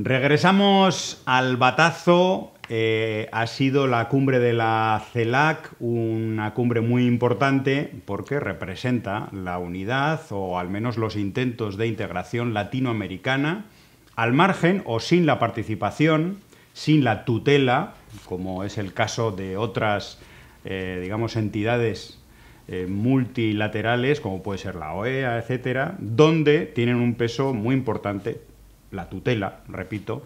Regresamos al batazo. Eh, ha sido la cumbre de la CELAC, una cumbre muy importante porque representa la unidad o al menos los intentos de integración latinoamericana al margen o sin la participación, sin la tutela, como es el caso de otras, eh, digamos, entidades eh, multilaterales, como puede ser la OEA, etcétera, donde tienen un peso muy importante, la tutela, repito,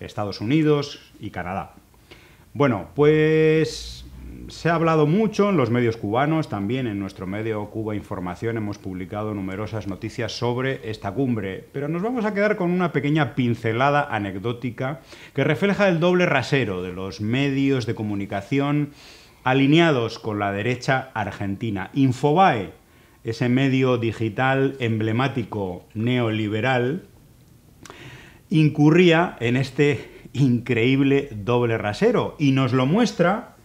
Estados Unidos y Canadá. Bueno, pues se ha hablado mucho en los medios cubanos, también en nuestro medio Cuba Información hemos publicado numerosas noticias sobre esta cumbre, pero nos vamos a quedar con una pequeña pincelada anecdótica que refleja el doble rasero de los medios de comunicación alineados con la derecha argentina. Infobae, ese medio digital emblemático neoliberal, incurría en este increíble doble rasero. Y nos lo muestra,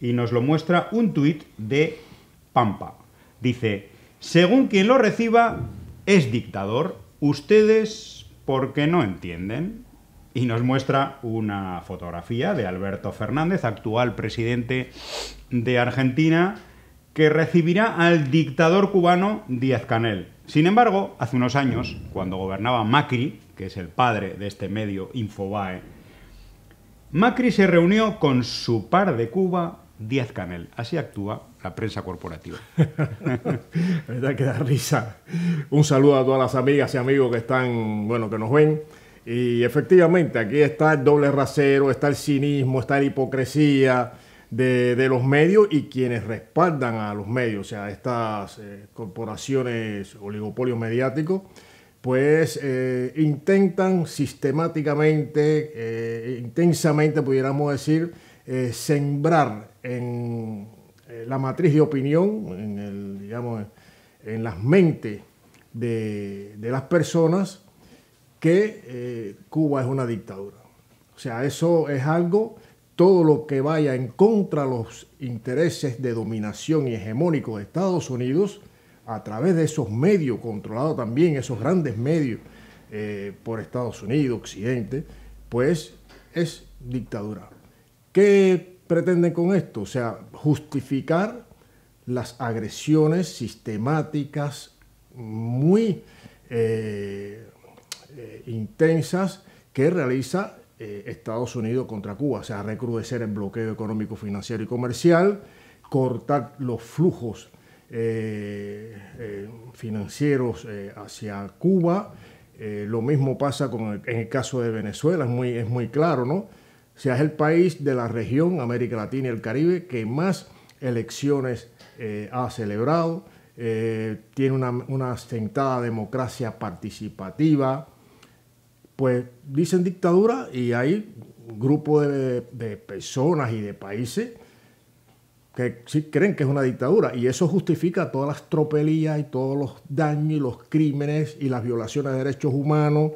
y nos lo muestra un tuit de Pampa. Dice, según quien lo reciba, es dictador. Ustedes, porque no entienden. Y nos muestra una fotografía de Alberto Fernández, actual presidente de Argentina, que recibirá al dictador cubano Díaz Canel. Sin embargo, hace unos años, cuando gobernaba Macri, que es el padre de este medio Infobae, Macri se reunió con su par de Cuba, Díaz Canel. Así actúa la prensa corporativa. la que da risa. Un saludo a todas las amigas y amigos que están, bueno, que nos ven. Y efectivamente, aquí está el doble rasero, está el cinismo, está la hipocresía, de, los medios y quienes respaldan a los medios, o sea, estas eh, corporaciones, oligopolios mediáticos, pues eh, intentan sistemáticamente, eh, intensamente pudiéramos decir, sembrar en la matriz de opinión, en, el, digamos, en las mentes de, de las personas, que Cuba es una dictadura. O sea, eso es algo todo lo que vaya en contra de los intereses de dominación y hegemónico de Estados Unidos, a través de esos medios, controlados también, esos grandes medios eh, por Estados Unidos, Occidente, pues es dictadura. ¿Qué pretenden con esto? O sea, justificar las agresiones sistemáticas muy eh, eh, intensas que realiza eh, Estados Unidos contra Cuba, o sea, recrudecer el bloqueo económico, financiero y comercial, cortar los flujos eh, eh, financieros hacia Cuba. lo mismo pasa en el caso de Venezuela, es muy, es muy claro, ¿no? O sea, es el país de la región América Latina y el Caribe que más elecciones ha celebrado, tiene una, una democracia participativa, pues dicen dictadura y hay grupos de, de, personas y de países que sí creen que es una dictadura y eso justifica todas las tropelías y todos los daños y los crímenes y las violaciones de derechos humanos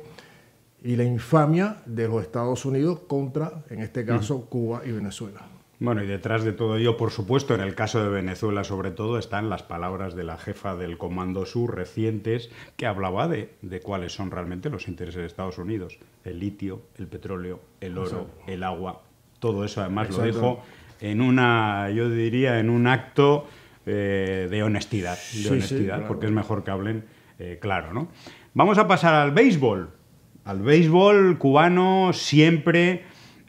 y la infamia de los Estados Unidos contra, en este caso, Cuba y Venezuela. Bueno, y detrás de todo ello, por supuesto, en el caso de Venezuela sobre todo, están las palabras de la jefa del Comando Sur recientes que hablaba de, de cuáles son realmente los intereses de Estados Unidos. El litio, el petróleo, el oro, el agua. Todo eso además lo dijo en una, yo diría, en un acto eh, de honestidad, de honestidad, porque es mejor que hablen eh, claro, ¿no? Vamos a pasar al béisbol. Al béisbol cubano siempre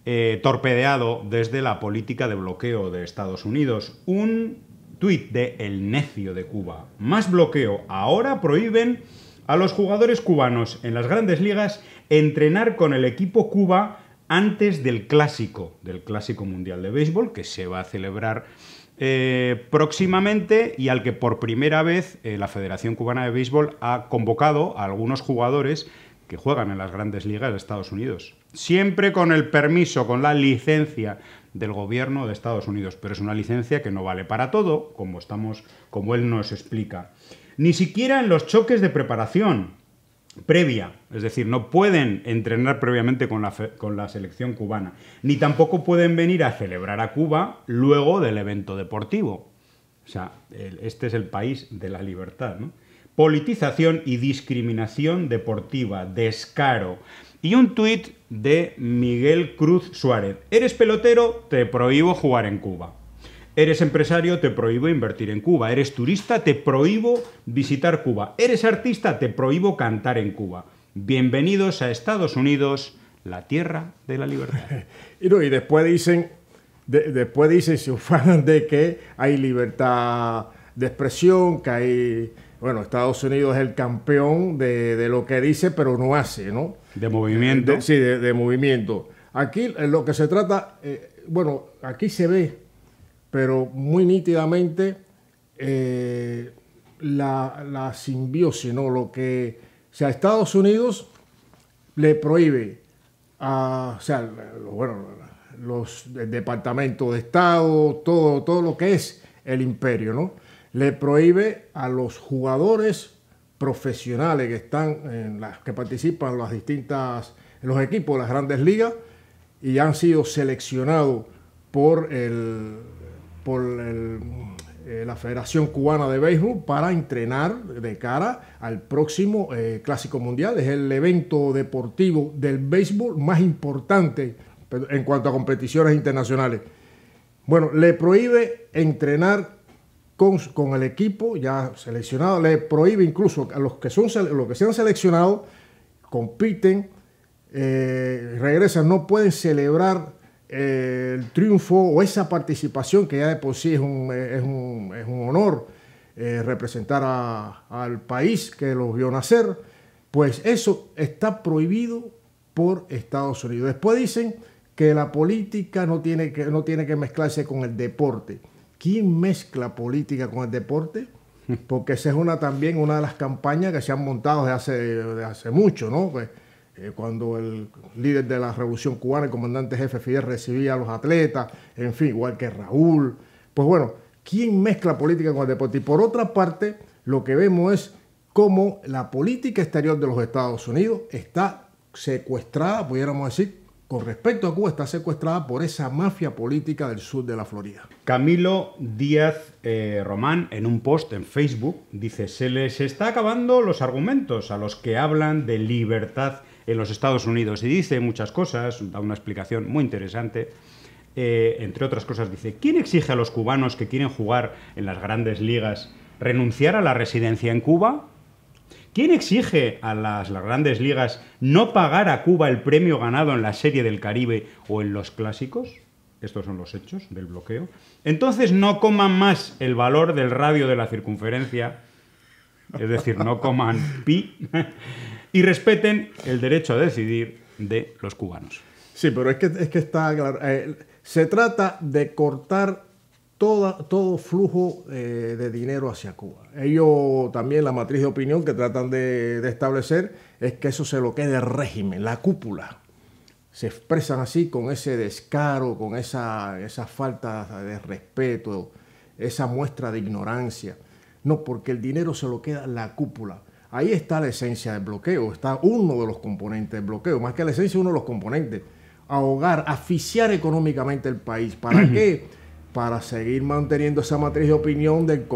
eh, torpedeado desde la política de bloqueo de Estados Unidos. Un tuit de El Necio de Cuba. Más bloqueo. Ahora prohíben a los jugadores cubanos en las grandes ligas entrenar con el equipo Cuba antes del clásico, del clásico mundial de béisbol que se va a celebrar eh, próximamente y al que por primera vez eh, la Federación Cubana de Béisbol ha convocado a algunos jugadores juegan en las grandes ligas de Estados Unidos. Siempre con el permiso, con la licencia del gobierno de Estados Unidos, pero es una licencia que no vale para todo, como estamos como él nos explica. Ni siquiera en los choques de preparación previa, es decir, no pueden entrenar previamente con la, con la selección cubana, ni tampoco pueden venir a celebrar a Cuba luego del evento deportivo. O sea, este es el país de la libertad, ¿no? Politización y discriminación deportiva, descaro. Y un tuit de Miguel Cruz Suárez. Eres pelotero, te prohíbo jugar en Cuba. Eres empresario, te prohíbo invertir en Cuba. Eres turista, te prohíbo visitar Cuba. Eres artista, te prohíbo cantar en Cuba. Bienvenidos a Estados Unidos, la tierra de la libertad. y, después dicen, después dicen, se de que hay libertad de expresión, que hay bueno, Estados Unidos es el campeón de, lo que dice, pero no hace, ¿no? De movimiento. Eh, sí, de, movimiento. Aquí eh, lo que se trata, eh, bueno, aquí se ve, pero muy nítidamente la, la simbiosis, ¿no? Lo que, o sea, Estados Unidos le prohíbe a, o sea, bueno, los departamentos de Estado, todo, todo lo que es el imperio, ¿no? le prohíbe a los jugadores profesionales que están en las que participan en las distintas los equipos de las grandes ligas y han sido seleccionados por el por el, eh, la Federación Cubana de Béisbol para entrenar de cara al próximo eh, Clásico Mundial. Es el evento deportivo del béisbol más importante en cuanto a competiciones internacionales. Bueno, le prohíbe entrenar con, el equipo ya seleccionado, le prohíbe incluso a los que, son, los que se han seleccionado, compiten, eh, regresan, no pueden celebrar eh, el triunfo o esa participación que ya de por sí es un, eh, es un, honor representar al país que los vio nacer, pues eso está prohibido por Estados Unidos. Después dicen que la política no tiene que, no tiene que mezclarse con el deporte. ¿Quién mezcla política con el deporte? Porque esa es una también una de las campañas que se han montado desde hace, hace mucho, ¿no? Pues, eh, cuando el líder de la revolución cubana, el comandante jefe Fidel, recibía a los atletas, en fin, igual que Raúl. Pues bueno, ¿quién mezcla política con el deporte? Y por otra parte, lo que vemos es cómo la política exterior de los Estados Unidos está secuestrada, pudiéramos decir, con respecto a Cuba está secuestrada por esa mafia política del sur de la Florida. Camilo Díaz eh, Román, en un post en Facebook, dice, se les está acabando los argumentos a los que hablan de libertad en los Estados Unidos. Y dice muchas cosas, da una explicación muy interesante. Eh, entre otras cosas, dice, ¿quién exige a los cubanos que quieren jugar en las grandes ligas renunciar a la residencia en Cuba? ¿Quién exige a las, grandes ligas no pagar a Cuba el premio ganado en la Serie del Caribe o en los clásicos? Estos son los hechos del bloqueo. Entonces no coman más el valor del radio de la circunferencia, es decir, no coman pi, y respeten el derecho a decidir de los cubanos. Sí, pero es que, es que está claro. Eh, se trata de cortar todo flujo eh, de dinero hacia Cuba. Ellos también la matriz de opinión que tratan de, establecer es que eso se lo quede el régimen, la cúpula. Se expresan así con ese descaro, con esa, esa falta de respeto, esa muestra de ignorancia. No, porque el dinero se lo queda la cúpula. Ahí está la esencia del bloqueo, está uno de los componentes del bloqueo, más que la esencia, uno de los componentes. Ahogar, asfixiar económicamente el país. ¿Para qué? para seguir manteniendo esa matriz de opinión del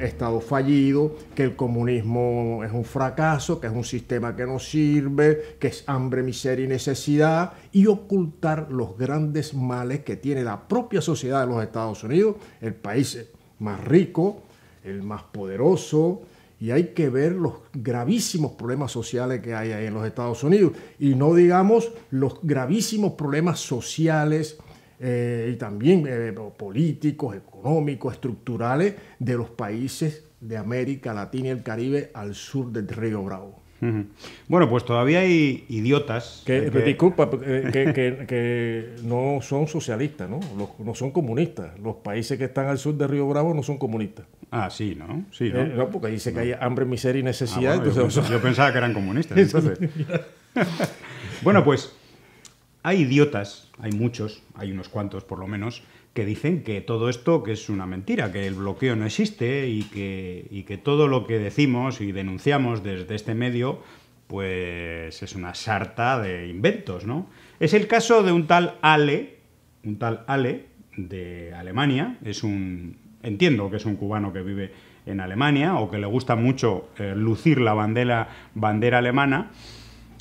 Estado fallido, que el comunismo es un fracaso, que es un sistema que no sirve, que es hambre, miseria y necesidad, y ocultar los grandes males que tiene la propia sociedad de los Estados Unidos, el país más rico, el más poderoso, y hay que ver los gravísimos problemas sociales que hay ahí en los Estados Unidos, y no digamos los gravísimos problemas sociales, eh, y también eh, políticos, económicos, estructurales de los países de América Latina y el Caribe al sur del río Bravo. Bueno, pues todavía hay idiotas. Que, eh, Disculpa, que, no son socialistas, ¿no? son comunistas. Los países que están al sur de Río Bravo no son comunistas. Ah, sí, ¿no? Sí, ¿no? porque dice que hay hambre, miseria y ah, necesidad. yo, pensaba, yo, pensaba que eran comunistas. Entonces. bueno, pues hay idiotas, hay muchos, hay unos cuantos por lo menos, que dicen que todo esto que es una mentira, que el bloqueo no existe y que, todo lo que decimos y denunciamos desde este medio pues es una sarta de inventos, ¿no? Es el caso de un tal Ale, un tal Ale de Alemania, es un entiendo que es un cubano que vive en Alemania o que le gusta mucho eh, lucir la bandera bandera alemana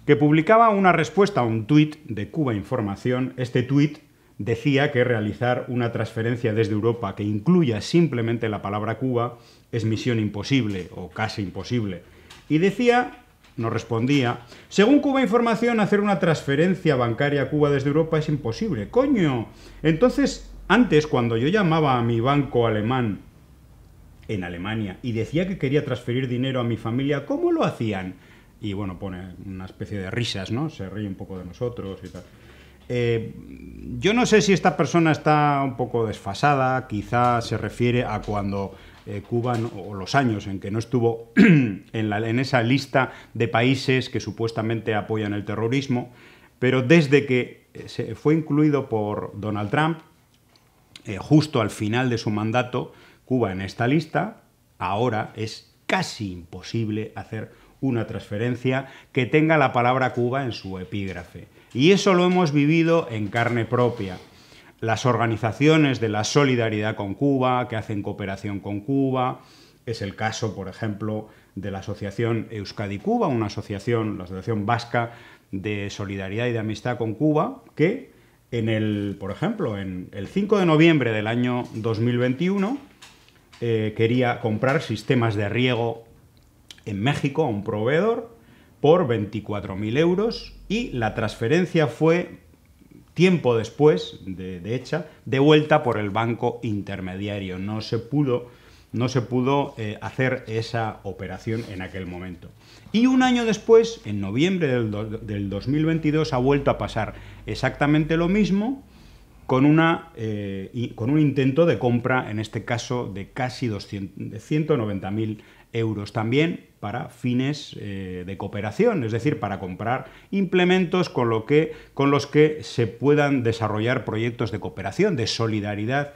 que publicaba una respuesta a un tuit de Cuba Información. Este tuit decía que realizar una transferencia desde Europa que incluya simplemente la palabra Cuba es misión imposible o casi imposible. Y decía nos respondía, según Cuba Información, hacer una transferencia bancaria a Cuba desde Europa es imposible. Coño. Entonces, antes, cuando yo llamaba a mi banco alemán en Alemania y decía que quería transferir dinero a mi familia, ¿cómo lo hacían? y bueno, pone una especie de risas, ¿no? Se ríe un poco de nosotros y tal. Eh, yo no sé si esta persona está un poco desfasada, quizá se refiere a cuando eh, Cuba o los años en que no estuvo en, esa lista de países que supuestamente apoyan el terrorismo, pero desde que eh, se fue incluido por Donald Trump, justo al final de su mandato, Cuba en esta lista, ahora es casi imposible hacer una transferencia que tenga la palabra Cuba en su epígrafe. Y eso lo hemos vivido en carne propia. Las organizaciones de la solidaridad con Cuba, que hacen cooperación con Cuba, es el caso, por ejemplo, de la Asociación Euskadi Cuba, una asociación, la Asociación Vasca de Solidaridad y de Amistad con Cuba, que en el, por ejemplo, en el 5 de noviembre del año 2021 eh, quería comprar sistemas de riego en México a un proveedor por 24.000 euros y la transferencia fue tiempo después de, de, hecha devuelta por el banco intermediario. No se pudo, no se pudo eh, hacer esa operación en aquel momento. Y un año después, en noviembre del, 2022, ha vuelto a pasar exactamente lo mismo. Con, una, eh, con, un intento de compra, en este caso, de casi 200, de euros también para fines eh, de cooperación, es decir, para comprar implementos con, que, con los que se puedan desarrollar proyectos de cooperación, de solidaridad,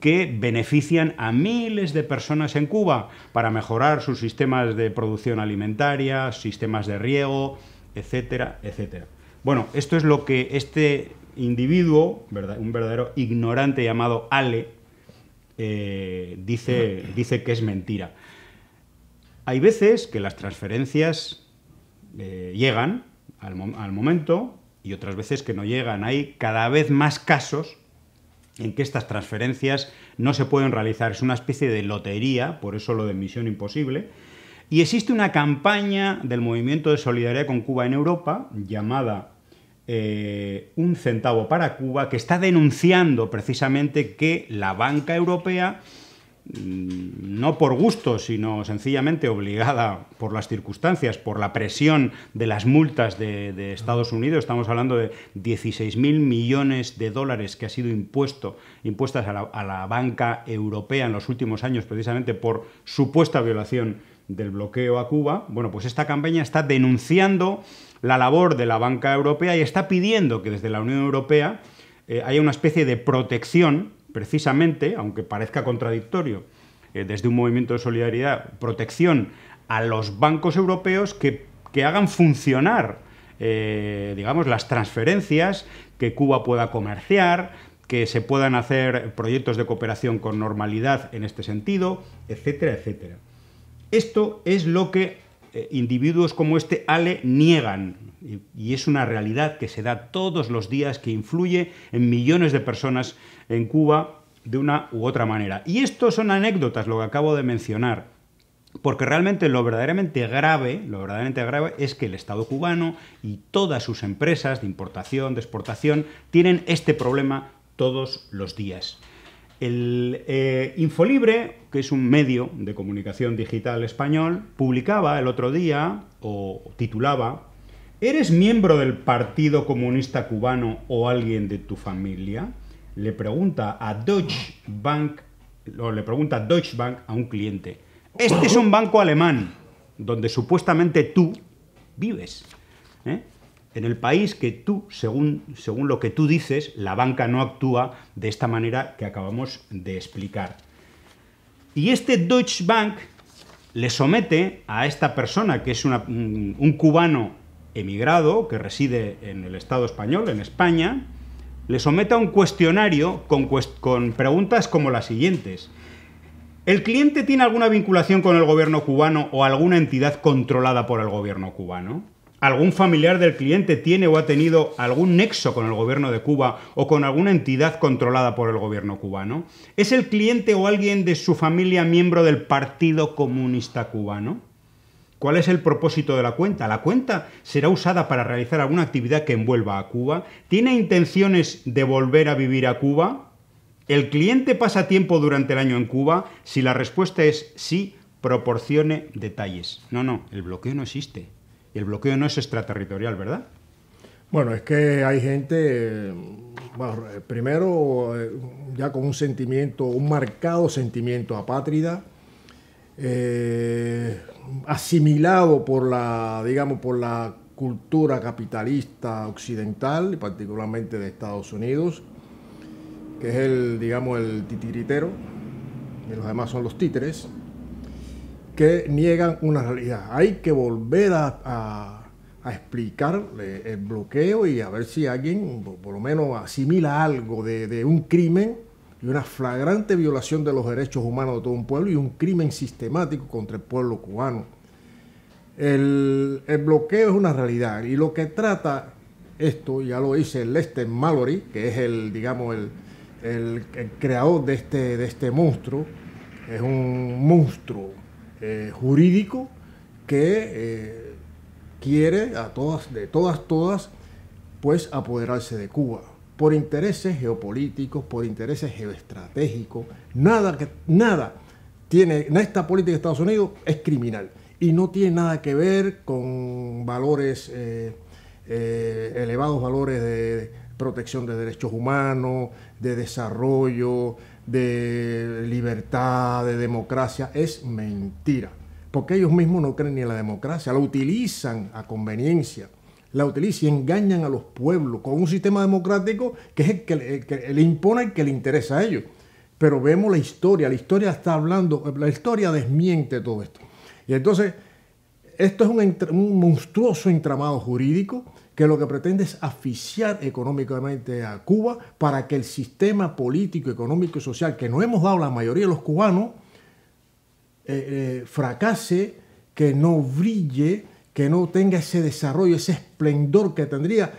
que benefician a miles de personas en Cuba para mejorar sus sistemas de producción alimentaria, sistemas de riego, etcétera, etcétera. Bueno, esto es lo que este individuo, un verdadero ignorante llamado Ale, eh, dice que es mentira. Hay veces que las transferencias eh, llegan al, momento y otras veces que no llegan. Hay cada vez más casos en que estas transferencias no se pueden realizar. Es una especie de lotería, por eso lo de Misión Imposible. Y existe una campaña del movimiento de solidaridad con Cuba en Europa llamada eh, Un centavo para Cuba, que está denunciando precisamente que la banca europea Mm, no por gusto, sino sencillamente obligada por las circunstancias, por la presión de las multas de, Estados Unidos. Estamos hablando de 16.000 millones de dólares que ha sido impuesto, impuestas a la, a la banca europea en los últimos años precisamente por supuesta violación del bloqueo a Cuba. Bueno, pues esta campaña está denunciando la labor de la banca europea y está pidiendo que desde la Unión Europea eh, haya una especie de protección precisamente, aunque parezca contradictorio, eh, desde un movimiento de solidaridad, protección a los bancos europeos que, hagan funcionar, eh, digamos, las transferencias, que Cuba pueda comerciar, que se puedan hacer proyectos de cooperación con normalidad en este sentido, etcétera, etcétera. Esto es lo que eh, individuos como este Ale niegan, y, es una realidad que se da todos los días, que influye en millones de personas en Cuba de una u otra manera. Y esto son anécdotas, lo que acabo de mencionar. Porque realmente lo verdaderamente grave, lo verdaderamente grave es que el Estado cubano y todas sus empresas de importación, de exportación, tienen este problema todos los días. El eh, Infolibre, que es un medio de comunicación digital español, publicaba el otro día, o titulaba, ¿Eres miembro del Partido Comunista Cubano o alguien de tu familia? Le pregunta a Deutsche Bank, le pregunta a Deutsche Bank a un cliente. Este es un banco alemán, donde supuestamente tú vives en el país que tú, según, según lo que tú dices, la banca no actúa de esta manera que acabamos de explicar. Y este Deutsche Bank le somete a esta persona, que es un cubano emigrado que reside en el Estado español, en España, le somete a un cuestionario con, con preguntas como las siguientes. ¿El cliente tiene alguna vinculación con el gobierno cubano o alguna entidad controlada por el gobierno cubano? algún familiar del cliente tiene o ha tenido algún nexo con el gobierno de Cuba o con alguna entidad controlada por el gobierno cubano? ¿Es el cliente o alguien de su familia miembro del Partido Comunista Cubano? ¿Cuál es el propósito de la cuenta? ¿La cuenta será usada para realizar alguna actividad que envuelva a Cuba? ¿Tiene intenciones de volver a vivir a Cuba? ¿El cliente pasa tiempo durante el año en Cuba? Si la respuesta es sí, proporcione detalles. No, no, el bloqueo no existe el bloqueo no es extraterritorial, ¿verdad? Bueno, es que hay gente, primero, eh, ya con un sentimiento, un marcado sentimiento apátrida, eh, asimilado por la, digamos, por la cultura capitalista occidental, y particularmente de Estados Unidos, que es el, digamos, el titiritero, y los demás son los títeres que niegan una realidad. Hay que volver a, a, explicar el bloqueo y a ver si alguien por lo menos asimila algo de, un crimen y una flagrante violación de los derechos humanos de todo un pueblo y un crimen sistemático contra el pueblo cubano. El, bloqueo es una realidad y lo que trata esto, ya lo dice Lester Mallory, que es el, digamos, el, creador este, de este monstruo, es un monstruo eh, jurídico que eh, quiere a todas, de todas, todas, pues apoderarse de Cuba por intereses geopolíticos, por intereses geoestratégicos, nada que nada tiene esta política de Estados Unidos es criminal y no tiene nada que ver con valores eh, elevados valores de protección de derechos humanos, de desarrollo, de libertad, de democracia, es mentira. Porque ellos mismos no creen ni en la democracia, la utilizan a conveniencia, la utilizan y engañan a los pueblos con un sistema democrático que es el que, le, impone el que le interesa a ellos. Pero vemos la historia, la historia está hablando, la historia desmiente todo esto. Y entonces, esto es un, un monstruoso entramado jurídico que lo que pretende es asfixiar económicamente a Cuba para que el sistema político, económico y social que no hemos dado la mayoría de los cubanos eh, eh, fracase, que no brille, que no tenga ese desarrollo, ese esplendor que tendría,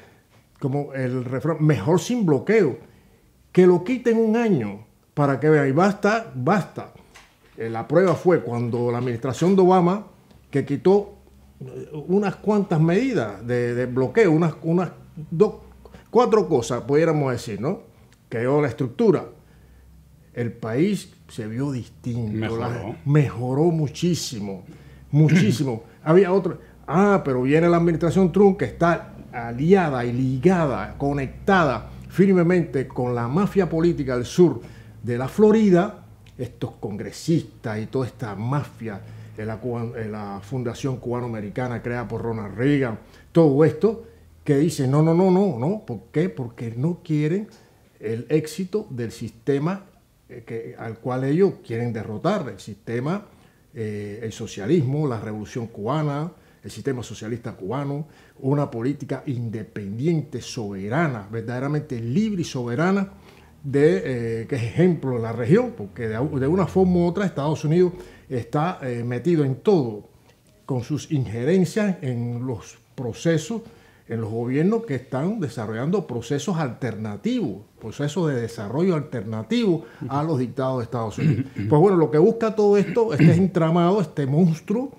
como el refrán, mejor sin bloqueo, que lo quiten un año para que vean, y basta, basta. Eh, la prueba fue cuando la administración de Obama, que quitó unas cuantas medidas de, bloqueo, unas, unas dos, cuatro cosas, pudiéramos decir, ¿no? Creó la estructura. El país se vio distinto. Mejoró, mejoró muchísimo, muchísimo. Había otro. Ah, pero viene la administración Trump que está aliada y ligada, conectada firmemente con la mafia política del sur de la Florida, estos congresistas y toda esta mafia la, eh, la Fundación Cubano-Americana creada por Ronald Reagan, todo esto que dice no, no, no, no, no, ¿por qué? Porque no quieren el éxito del sistema eh, al cual ellos quieren derrotar, el sistema, eh, el socialismo, la revolución cubana, el sistema socialista cubano, una política independiente, soberana, verdaderamente libre y soberana, de, eh, que es ejemplo en la región, porque de, una forma u otra Estados Unidos está eh, metido en todo, con sus injerencias en los procesos, en los gobiernos que están desarrollando procesos alternativos, procesos de desarrollo alternativo a los dictados de Estados Unidos. Pues bueno, lo que busca todo esto, este entramado, este monstruo,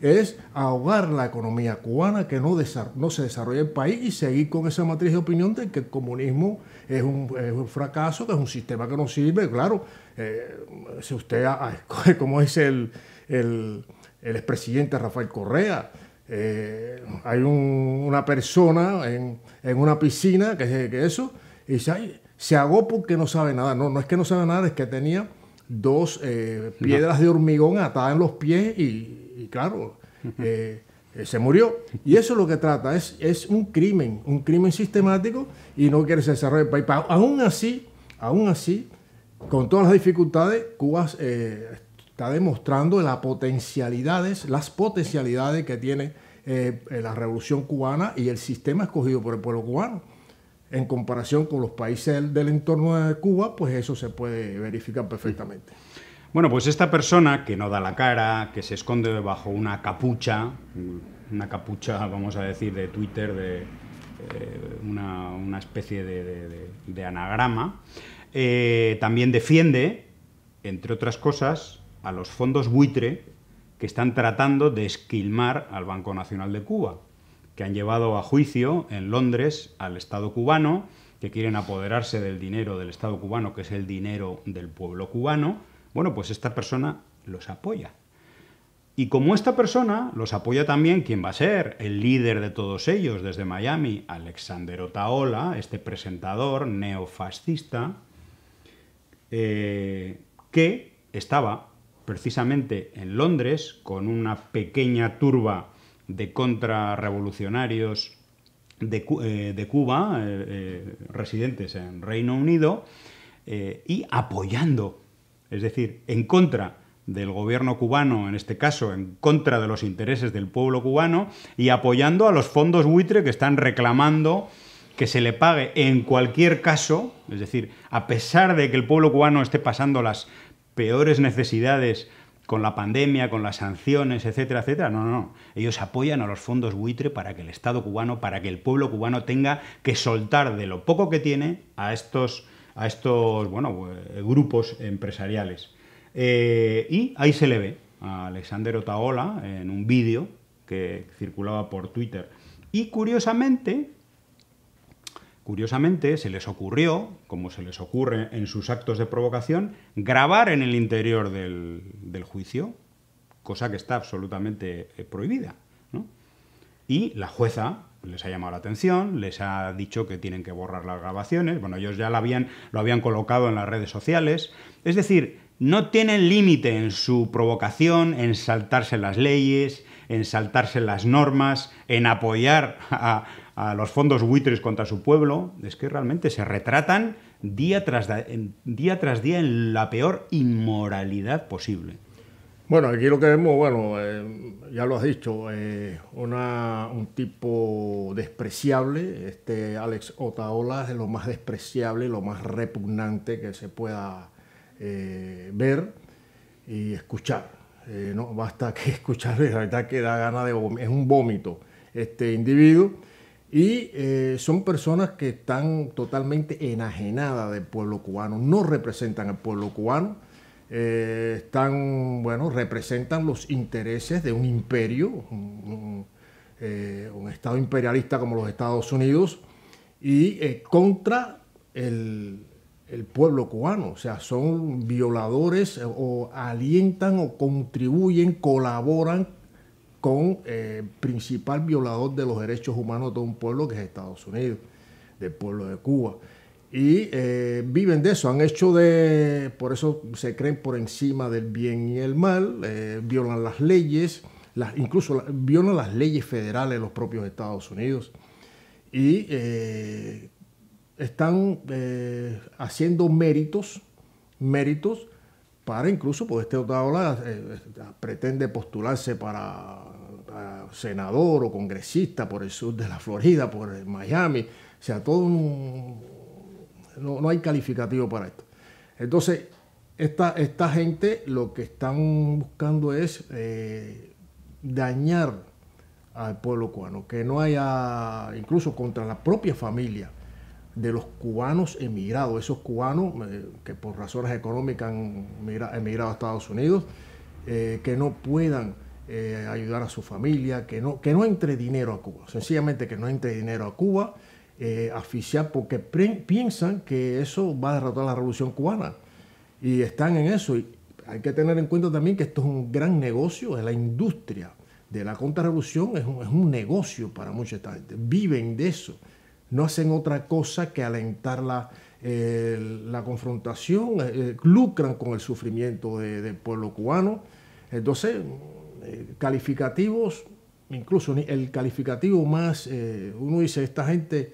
es ahogar la economía cubana, que no, no se desarrolla el país y seguir con esa matriz de opinión de que el comunismo es un, un fracaso, que es un sistema que no sirve. Claro, eh, si usted, como dice el, el, expresidente Rafael Correa, eh, hay una persona en, en, una piscina que, que eso, y se, se porque no sabe nada. No, no es que no sabe nada, es que tenía dos eh, piedras de hormigón atadas en los pies y y claro, eh, eh, se murió. Y eso es lo que trata, es, es un crimen, un crimen sistemático y no quiere desarrollar el país. aún así, aún así, con todas las dificultades, Cuba eh, está demostrando las potencialidades, las potencialidades que tiene la revolución cubana y el sistema escogido por el pueblo cubano. En comparación con los países del entorno de Cuba, pues eso se puede verificar perfectamente. Bueno, pues esta persona que no da la cara, que se esconde debajo una capucha, una capucha, vamos a decir, de Twitter, de eh, una, especie de, anagrama, eh, también defiende, entre otras cosas, a los fondos buitre que están tratando de esquilmar al Banco Nacional de Cuba, que han llevado a juicio en Londres al Estado cubano, que quieren apoderarse del dinero del Estado cubano, que es el dinero del pueblo cubano, bueno, pues esta persona los apoya. Y como esta persona, los apoya también ¿quién va a ser el líder de todos ellos desde Miami, Alexander Otaola, este presentador neofascista, eh, que estaba precisamente en Londres con una pequeña turba de contrarrevolucionarios de, eh, Cuba, eh, residentes en Reino Unido, y apoyando es decir, en contra del gobierno cubano, en este caso, en contra de los intereses del pueblo cubano y apoyando a los fondos buitre que están reclamando que se le pague en cualquier caso, es decir, a pesar de que el pueblo cubano esté pasando las peores necesidades con la pandemia, con las sanciones, etcétera, etcétera. No, no, no. Ellos apoyan a los fondos buitre para que el Estado cubano, para que el pueblo cubano tenga que soltar de lo poco que tiene a estos a estos bueno, eh, grupos empresariales. Eh, y ahí se le ve a Alexander Otaola en un vídeo que circulaba por Twitter. Y curiosamente, curiosamente, se les ocurrió, como se les ocurre en sus actos de provocación, grabar en el interior del, juicio, cosa que está absolutamente eh, prohibida. Y la jueza les ha llamado la atención, les ha dicho que tienen que borrar las grabaciones, bueno, ellos ya habían, lo habían colocado en las redes sociales, es decir, no tienen límite en su provocación, en saltarse las leyes, en saltarse las normas, en apoyar a, los fondos buitres contra su pueblo, es que realmente se retratan día tras, día tras día en la peor inmoralidad posible. Bueno, aquí lo que vemos, bueno, eh, ya lo has dicho, eh, un tipo despreciable, este Alex Otaola es lo más despreciable, lo más repugnante que se pueda eh, ver y escuchar. no, basta que escuchar, la verdad que da ganas de es un vómito este individuo. Y son personas que están totalmente enajenadas del pueblo cubano, no representan al pueblo cubano. Eh, están, bueno, representan los intereses de un imperio, un, eh, Estado imperialista como los Estados Unidos, y eh, contra el, pueblo cubano. O sea, son violadores o alientan o contribuyen, colaboran con el principal violador de los derechos humanos de un pueblo que es Estados Unidos, del pueblo de Cuba y eh, viven de eso, han hecho de, por eso se creen por encima del bien y el mal, eh, violan las leyes, las, incluso violan las leyes federales de los propios Estados Unidos y eh, están haciendo méritos, méritos para incluso, por pues, este otro lado, pretende postularse para senador o congresista por el sur de la Florida, por Miami, o sea, todo un no, hay calificativo para esto. Entonces, esta, esta, gente lo que están buscando es eh, dañar al pueblo cubano, que no haya, incluso contra la propia familia de los cubanos emigrados, esos cubanos eh, que por razones económicas han emigrado a Estados Unidos, eh, que no puedan ayudar a su familia, que no, que no entre dinero a Cuba, sencillamente que no entre dinero a Cuba eh, porque piensan que eso va a derrotar la revolución cubana. Y están en eso. Y hay que tener en cuenta también que esto es un gran negocio, es la industria de la contrarrevolución, es un, negocio para mucha gente. Viven de eso. No hacen otra cosa que alentar la, la confrontación, eh, eh, lucran con el sufrimiento del pueblo cubano. Entonces, eh, calificativos, incluso el calificativo más, uno dice, esta gente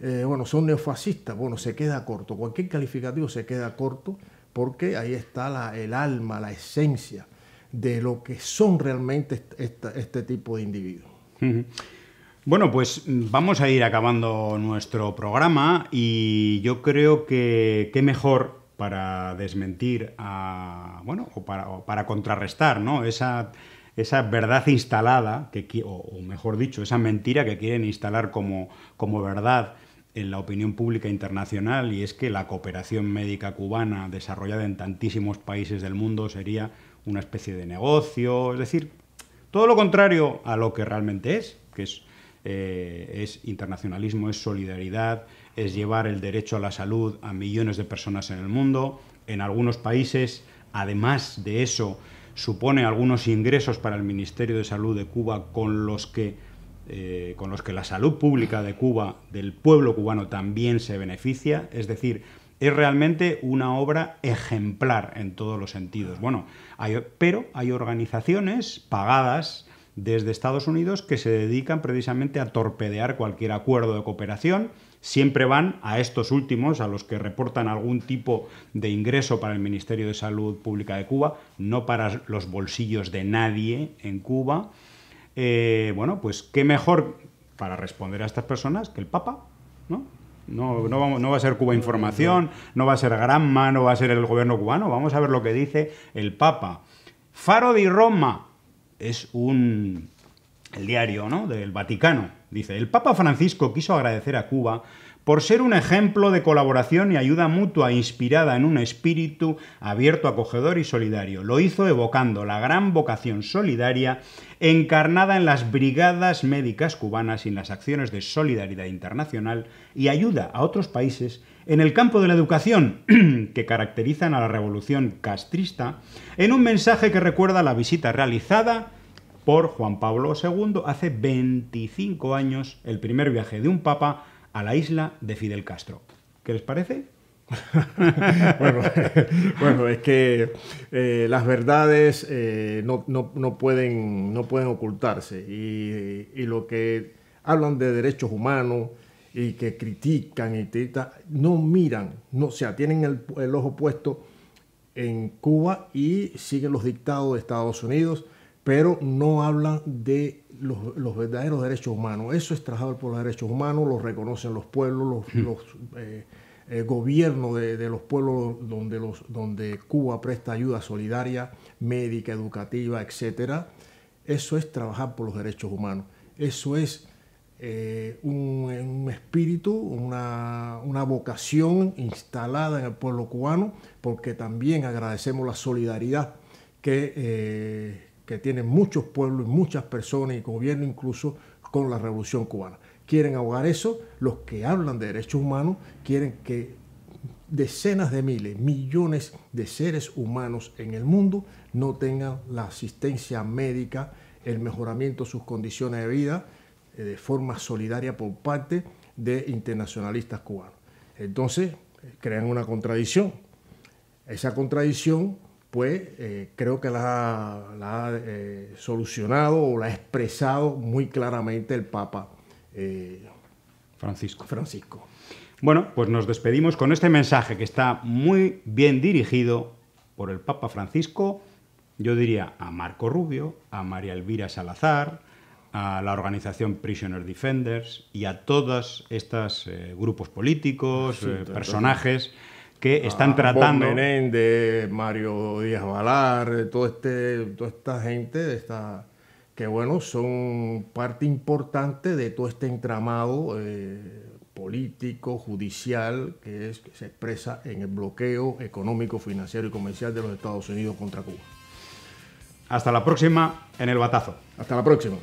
eh, bueno, son neofascistas, bueno, se queda corto, cualquier calificativo se queda corto porque ahí está el alma, la esencia de lo que son realmente este tipo de individuos. Bueno, pues mm, vamos a ir acabando nuestro programa y yo creo que qué mejor para desmentir bueno, o para, para contrarrestar, ¿no? Esa, esa verdad instalada, que, o, o, mejor dicho, esa mentira que quieren instalar como, como verdad en la opinión pública internacional y es que la cooperación médica cubana desarrollada en tantísimos países del mundo sería una especie de negocio, es decir, todo lo contrario a lo que realmente es, que es, eh, es internacionalismo, es solidaridad, es llevar el derecho a la salud a millones de personas en el mundo. En algunos países, además de eso, supone algunos ingresos para el Ministerio de Salud de Cuba con los que eh, con los que la salud pública de Cuba, del pueblo cubano, también se beneficia. Es decir, es realmente una obra ejemplar en todos los sentidos. Bueno, pero hay organizaciones pagadas desde Estados Unidos que se dedican precisamente a torpedear cualquier acuerdo de cooperación. Siempre van a estos últimos, a los que reportan algún tipo de ingreso para el Ministerio de Salud Pública de Cuba, no para los bolsillos de nadie en Cuba. Eh, bueno, pues qué mejor para responder a estas personas que el Papa, ¿no? No, no, va a ser Cuba Información, no va a ser Granma, no va a ser el gobierno cubano. Vamos a ver lo que dice el Papa. Faro di Roma es un el diario ¿no? del Vaticano. Dice, el Papa Francisco quiso agradecer a Cuba por ser un ejemplo de colaboración y ayuda mutua inspirada en un espíritu abierto, acogedor y solidario. Lo hizo evocando la gran vocación solidaria encarnada en las brigadas médicas cubanas y en las acciones de solidaridad internacional y ayuda a otros países en el campo de la educación que caracterizan a la revolución castrista, en un mensaje que recuerda la visita realizada por Juan Pablo II hace 25 años, el primer viaje de un papa a la isla de Fidel Castro. ¿Qué les parece? bueno, es que eh, las verdades eh, no, pueden, no pueden ocultarse y, lo que hablan de derechos humanos y que critican y no miran, no, o sea, tienen el ojo puesto en Cuba y siguen los dictados de Estados Unidos, pero no hablan de los, verdaderos derechos humanos. Eso es trabajar por los derechos humanos, los reconocen los pueblos, los, hmm. eh, gobiernos de, los pueblos donde, donde Cuba presta ayuda solidaria, médica, educativa, etc. Eso es trabajar por los derechos humanos. Eso es eh, un, espíritu, una, una vocación instalada en el pueblo cubano, porque también agradecemos la solidaridad que eh, que tienen muchos pueblos y muchas personas y gobierno incluso con la revolución cubana. Quieren ahogar eso, los que hablan de derechos humanos quieren que decenas de miles, millones de seres humanos en el mundo no tengan la asistencia médica, el mejoramiento de sus condiciones de vida eh, de forma solidaria por parte de internacionalistas cubanos. Entonces, eh, crean una contradicción. Esa contradicción pues eh, creo que la, ha eh, solucionado o la ha expresado muy claramente el Papa eh, Francisco. Bueno, pues nos despedimos con este mensaje que está muy bien dirigido por el Papa Francisco, yo diría a Marco Rubio, a María Elvira Salazar, a la organización Prisoner Defenders y a todos estos grupos políticos, personajes que están ah, tratando. Menéndez, Mario Díaz Valar, eh, todo este, toda esta gente esta, que, bueno, son parte importante de todo este entramado eh, político, judicial, que, es, que se expresa en el bloqueo económico, financiero y comercial de los Estados Unidos contra Cuba. Hasta la próxima en el batazo. Hasta la próxima.